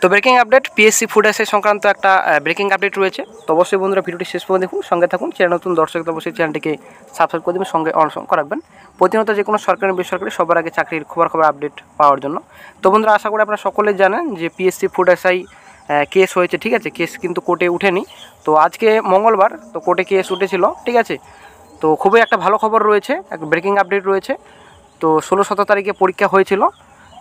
তো breaking update PSC food অ্যাসে সংক্রান্ত একটা ব্রেকিং আপডেট রয়েছে তো অবশ্যই বন্ধুরা ভিডিওটি শেষ পর্যন্ত দেখুন সঙ্গে থাকুন চ্যানেল নতুন দর্শক তো অবশ্যই চ্যানেলটিকে সাবস্ক্রাইব করে দেবেন সঙ্গে অনশন রাখবেন প্রতিনিয়ত যে কোনো সরকারি বেসরকারি সবার আগে চাকরির খবর খবর আপডেট পাওয়ার জন্য তো বন্ধুরা আশা করি আপনারা সকলে জানেন যে পিএসসি ফুড অ্যাসাই কেস হয়েছে ঠিক আছে কেস কিন্তু কোর্টে উঠেনি তো আজকে মঙ্গলবার তো কোর্টে কেস উঠেছিল ঠিক আছে তো খুবই একটা ভালো খবর রয়েছে এক ব্রেকিং আপডেট রয়েছে তো ষোলো শত তারিখে পরীক্ষা হয়েছিল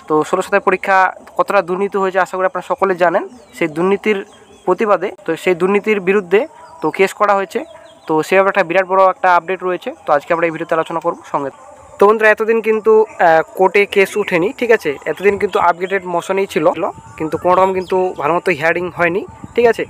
তো ষোলো শতাংশ পরীক্ষা কতটা দুর্নীতি হয়েছে আশা করি আপনারা সকলে জানেন সেই দুর্নীতির প্রতিবাদে তো সেই দুর্নীতির বিরুদ্ধে তো কেস করা হয়েছে তো সেভাবে একটা বিরাট বড় একটা আপডেট রয়েছে তো আজকে আমরা এই ভিডিওতে আলোচনা করব সঙ্গে তো বন্ধুরা এতদিন কিন্তু কোর্টে কেস উঠেনি ঠিক আছে এতদিন কিন্তু আপগ্রেডেড মোশনেই ছিল কিন্তু কোনোরকম কিন্তু ভালো মতো হিয়ারিং হয়নি ঠিক আছে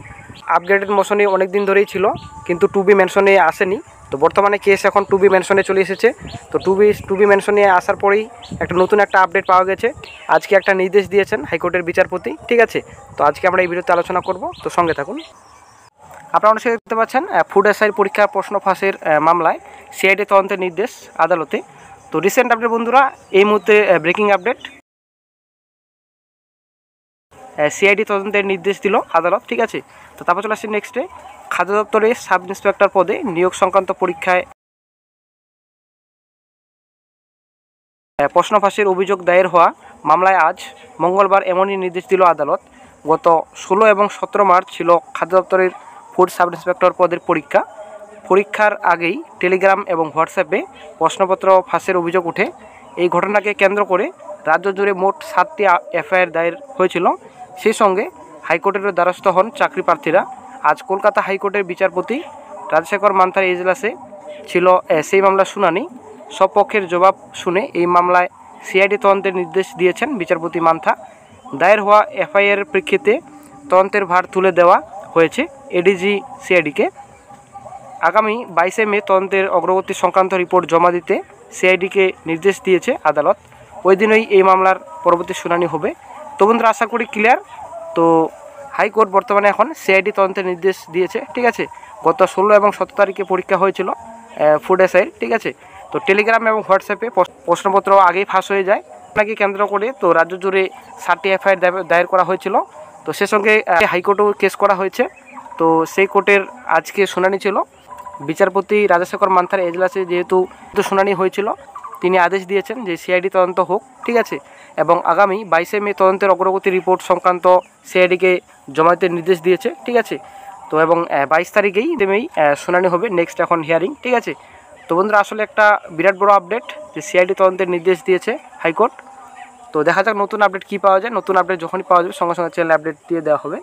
আপগ্রেডেড মোশনে অনেক দিন ধরেই ছিল কিন্তু টু বি মেনশনে আসেনি তো বর্তমানে কেস এখন টু বি মেনশনে চলে এসেছে তো টু বি টু বি মেনশনে আসার পরেই একটা নতুন একটা আপডেট পাওয়া গেছে আজকে একটা নির্দেশ দিয়েছেন হাইকোর্টের বিচারপতি ঠিক আছে তো আজকে আমরা এই বিরুদ্ধে আলোচনা করব তো সঙ্গে থাকুন আপনারা অনেক দেখতে পাচ্ছেন ফুড এসআই পরীক্ষার প্রশ্ন ফাঁসের মামলায় সিআইডি তদন্তের নির্দেশ আদালতে তো রিসেন্ট আপডেট বন্ধুরা এই মুহূর্তে ব্রেকিং আপডেট সিআইডি তদন্তের নির্দেশ দিল আদালত ঠিক আছে তো তারপর চলে আসছি নেক্সটে খাদ্য দপ্তরের সাব ইন্সপেক্টর পদে নিয়োগ সংক্রান্ত পরীক্ষায় প্রশ্ন ফাঁসির অভিযোগ দায়ের হওয়া মামলায় আজ মঙ্গলবার এমনই নির্দেশ দিল আদালত গত ষোলো এবং সতেরো মার্চ ছিল খাদ্য দপ্তরের ফুড সাব ইন্সপেক্টর পদের পরীক্ষা পরীক্ষার আগেই টেলিগ্রাম এবং হোয়াটসঅ্যাপে প্রশ্নপত্র ফাঁসের অভিযোগ উঠে এই ঘটনাকে কেন্দ্র করে রাজ্য জুড়ে মোট সাতটি এফআইআর দায়ের হয়েছিল সেই সঙ্গে হাইকোর্টেরও দ্বারস্থ হন চাকরি প্রার্থীরা আজ কলকাতা হাইকোর্টের বিচারপতি রাজশেখর মান্থার এজলাসে ছিল সেই মামলার শুনানি সব পক্ষের জবাব শুনে এই মামলায় সিআইডি তদন্তের নির্দেশ দিয়েছেন বিচারপতি মান্থা দায়ের হওয়া এফআইআর প্রেক্ষিতে তদন্তের ভার তুলে দেওয়া হয়েছে এডিজি সিআইডিকে আগামী বাইশে মে তদন্তের অগ্রগতি সংক্রান্ত রিপোর্ট জমা দিতে সিআইডিকে নির্দেশ দিয়েছে আদালত ওই দিনই এই মামলার পরবর্তী শুনানি হবে তো বন্ধুরা আশা করি ক্লিয়ার তো হাইকোর্ট বর্তমানে এখন সিআইডি তদন্তের নির্দেশ দিয়েছে ঠিক আছে গত ষোলো এবং সতেরো তারিখে পরীক্ষা হয়েছিল ফুড এসআইয়ের ঠিক আছে তো টেলিগ্রাম এবং হোয়াটসঅ্যাপে প্রশ্নপত্র আগেই ফাঁস হয়ে যায় আপনাকে কেন্দ্র করে তো রাজ্য জুড়ে ষাটটি এফআইআর দায়ের করা হয়েছিল তো সে সঙ্গে হাইকোর্টেও কেস করা হয়েছে তো সেই কোর্টের আজকে শুনানি ছিল বিচারপতি রাজাশেখর মান্থার এজলাসে যেহেতু শুনানি হয়েছিল তিনি আদেশ দিয়েছেন যে সিআইডি তদন্ত হোক ঠিক আছে এবং আগামী বাইশে মে তদন্তের অগ্রগতি রিপোর্ট সংক্রান্ত সিআইডিকে জমাতে নির্দেশ দিয়েছে ঠিক আছে তো এবং বাইশ তারিখেই মেই শুনানি হবে নেক্সট এখন হিয়ারিং ঠিক আছে তো বন্ধুরা আসলে একটা বিরাট বড় আপডেট যে সিআইডি তদন্তের নির্দেশ দিয়েছে হাইকোর্ট তো দেখা যাক নতুন আপডেট কী পাওয়া যায় নতুন আপডেট যখনই পাওয়া যাবে সঙ্গে সঙ্গে চ্যানেল আপডেট দিয়ে দেওয়া হবে